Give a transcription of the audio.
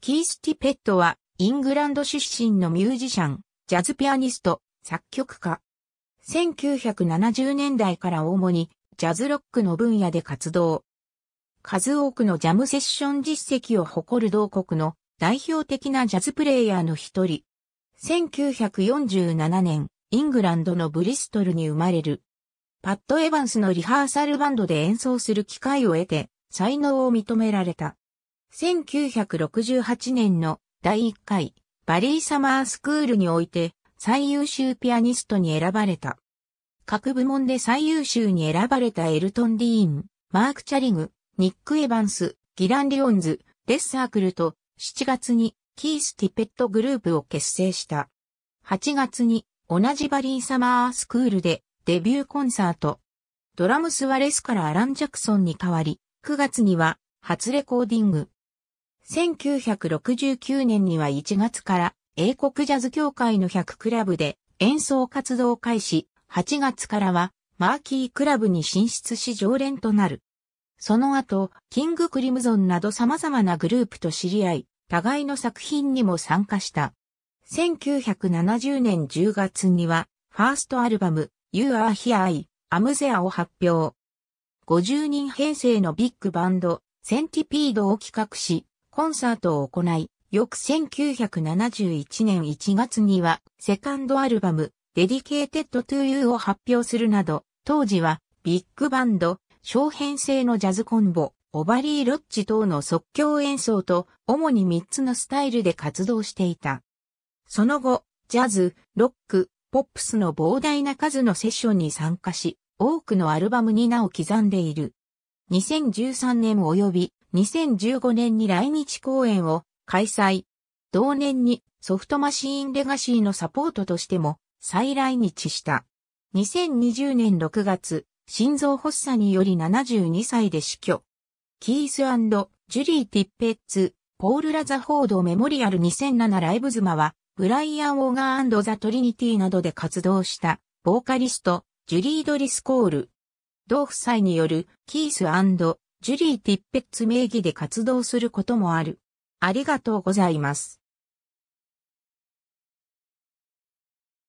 キース・ティペットは、イングランド出身のミュージシャン、ジャズピアニスト、作曲家。1970年代から主に、ジャズロックの分野で活動。数多くのジャムセッション実績を誇る同国の代表的なジャズプレイヤーの一人。1947年、イングランドのブリストルに生まれる。パッド・エヴァンスのリハーサルバンドで演奏する機会を得て、才能を認められた。1968年の第1回バリーサマースクールにおいて最優秀ピアニストに選ばれた。各部門で最優秀に選ばれたエルトン・ディーン、マーク・チャリグ、ニック・エヴァンス、ギラン・リオンズ、レッサークルと7月にキース・ティペットグループを結成した。8月に同じバリーサマースクールでデビューコンサート。ドラムスはレスからアラン・ジャクソンに代わり、9月には初レコーディング、1969年には1月から英国ジャズ協会の100クラブで演奏活動開始、8月からはマーキークラブに進出し常連となる。その後、キングクリムゾンなど様々なグループと知り合い、互いの作品にも参加した。1970年10月には、ファーストアルバム、You Are Here I, Am There を発表。50人編成のビッグバンド、センティピードを企画し、コンサートを行い、翌1971年1月には、セカンドアルバム、デディケーテッドトゥユーを発表するなど、当時は、ビッグバンド、小編成のジャズコンボ、オバリーロッジ等の即興演奏と、主に3つのスタイルで活動していた。その後、ジャズ、ロック、ポップスの膨大な数のセッションに参加し、多くのアルバムに名を刻んでいる。2013年及び2015年に来日公演を開催。同年にソフトマシーンレガシーのサポートとしても再来日した。2020年6月、心臓発作により72歳で死去。キースジュリー・ティッペッツ、ポール・ラザフォード・メモリアル2007ライブズマは、ブライアン・オーガーザ・トリニティなどで活動した、ボーカリスト、ジュリー・ドリスコール。同夫妻による、キースジュリー・ティッペッツ名義で活動することもある。ありがとうございます。